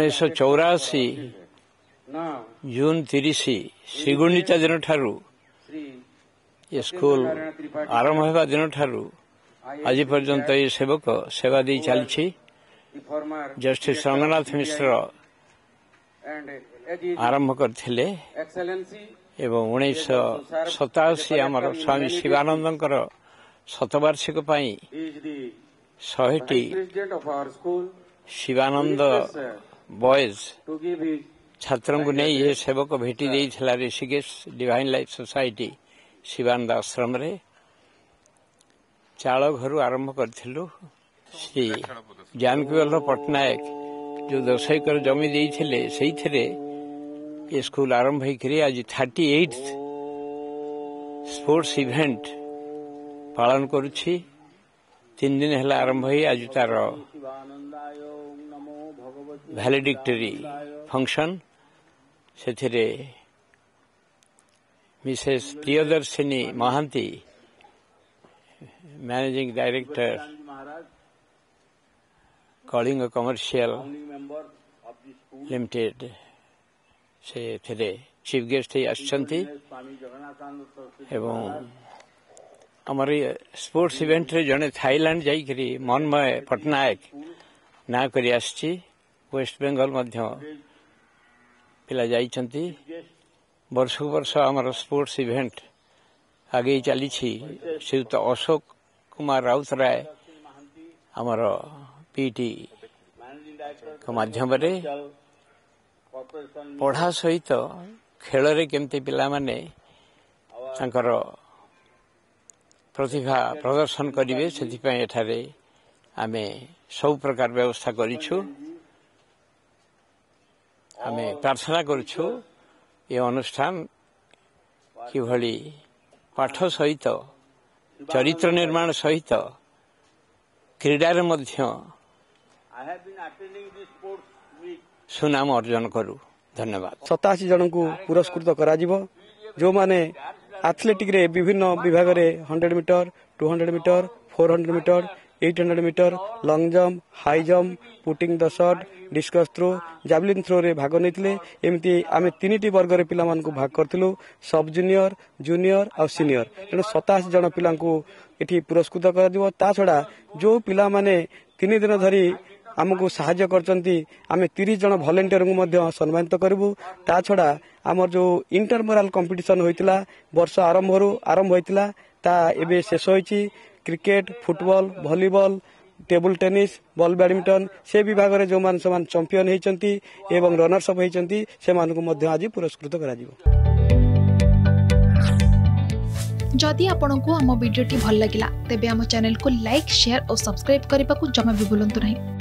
ଉଣେଇଶହ ଚଉରାଅଶୀ ଜୁନ୍ ତିରିଶ ଶ୍ରୀଗୁଣ୍ଡିଚା ଦିନଠାରୁ ଏ ସ୍କୁଲ ଆରମ୍ଭ ହେବା ଦିନଠାରୁ ଆଜି ପର୍ଯ୍ୟନ୍ତ ଏ ସେବକ ସେବା ଦେଇ ଚାଲିଛି ଜଷ୍ଟିସ୍ ରଙ୍ଗନାଥ ମିଶ୍ର ଆରମ୍ଭ କରିଥିଲେ ଏବଂ ଉଣେଇଶହ ସତାଅଶୀ ଆମର ସ୍ୱାମୀ ଶିବାନନ୍ଦଙ୍କର ଶତବାର୍ଷିକ ପାଇଁ ଶହେଟି ଶିବାନନ୍ଦ boys छात्रों को नहीं ये सेवक भेटी देला Rishikesh divine life society Sivananda ଆଶ୍ରମରେ ଚାଳ ଘରୁ ଆରମ୍ଭ କରିଥିଲୁ ଶ୍ରୀ ଜ୍ଞାନକୁବଲ୍ଲଭ ପଟ୍ଟନାୟକ ଯେଉଁ ଦଶ ଏକର ଜମି ଦେଇଥିଲେ ସେଇଥିରେ ଏ ସ୍କୁଲ ଆରମ୍ଭ ହେଇକରି ଆଜି ଥାର୍ଟି ଏଇଟ୍ ସ୍ପୋର୍ଟସ୍ ଇଭେଣ୍ଟ ପାଳନ କରୁଛି ତିନି ଦିନ ହେଲା ଆରମ୍ଭ ହେଇ ଆଜି ତାର वैलिडिक्टरी फंक्शन से Mrs Priyadarshini Mohanty managing director Kalinga commercial limited से थे चीफ गेस्ट ही एवं आमर स्पोर्ट्स इवेंट रे जने थाईलैंड जाकर मनमय पटनायक ना करी आसी ୱେଷ୍ଟବେଙ୍ଗଲ ମଧ୍ୟ ପିଲା ଯାଇଛନ୍ତି ବର୍ଷକୁ ବର୍ଷ ଆମର ସ୍ପୋର୍ଟସ୍ ଇଭେଣ୍ଟ ଆଗେଇ ଚାଲିଛି ଶ୍ରୀଯୁକ୍ତ ଅଶୋକ କୁମାର ରାଉତରାୟ ଆମର ପିଇଟିଙ୍କ ମାଧ୍ୟମରେ ପଢ଼ା ସହିତ ଖେଳରେ କେମିତି ପିଲାମାନେ ତାଙ୍କର ପ୍ରତିଭା ପ୍ରଦର୍ଶନ କରିବେ ସେଥିପାଇଁ ଏଠାରେ ଆମେ ସବୁ ପ୍ରକାର ବ୍ୟବସ୍ଥା କରିଛୁ ଆମେ oh, ପ୍ରାର୍ଥନା କରୁଛୁ ଏ ଅନୁଷ୍ଠାନ କିଭଳି ପାଠ ସହିତ ଚରିତ୍ର ନିର୍ମାଣ ସହିତ କ୍ରୀଡ଼ାରେ ମଧ୍ୟ ସୁନାମ ଅର୍ଜନ କରୁ ଧନ୍ୟବାଦ ସତାଅଶୀ ଜଣଙ୍କୁ ପୁରସ୍କୃତ କରାଯିବ ଯେଉଁମାନେ ଆଥଲେଟିକ୍ରେ ବିଭିନ୍ନ ବିଭାଗରେ hundred metre two hundred metre four hundred metre eight hundred metre long jump high jump putting the shot discus throw javelin ଥ୍ରୋରେ ଭାଗ ନେଇଥିଲେ ଏମିତି ଆମେ ତିନିଟି ବର୍ଗରେ ପିଲାମାନଙ୍କୁ ଭାଗ କରିଥିଲୁ ସବ୍ ଜୁନିୟର ଜୁନିୟର ଆଉ ସିନିୟର ତେଣୁ ସତାଅଶି ଜଣ ପିଲାଙ୍କୁ ଏଠି ପୁରସ୍କୃତ କରାଯିବ ତାଛଡ଼ା ଯେଉଁ ପିଲାମାନେ ତିନି ଦିନ ଧରି ଆମକୁ ସାହାଯ୍ୟ କରିଛନ୍ତି ଆମେ ତିରିଶ ଜଣ ଭଲେଣ୍ଟିୟରଙ୍କୁ ମଧ୍ୟ ସମ୍ମାନିତ କରିବୁ ତାଛଡ଼ା ଆମର ଯେଉଁ ଇଣ୍ଟରମୋରାଲ କମ୍ପିଟିସନ ହୋଇଥିଲା ବର୍ଷ ଆରମ୍ଭରୁ ଆରମ୍ଭ ହୋଇଥିଲା ତାହା ଏବେ ଶେଷ ହୋଇଛି cricket football volleyball table tennis ball badminton से विभाग में जो मान सामान चंपिअन होती रनर्सअप होती आज पुरस्कृत होदि आपण को आम भिडी भल लगा तेब चेल को लाइक सेयार और सब्सक्राइब करने को जमा भी भूलु ना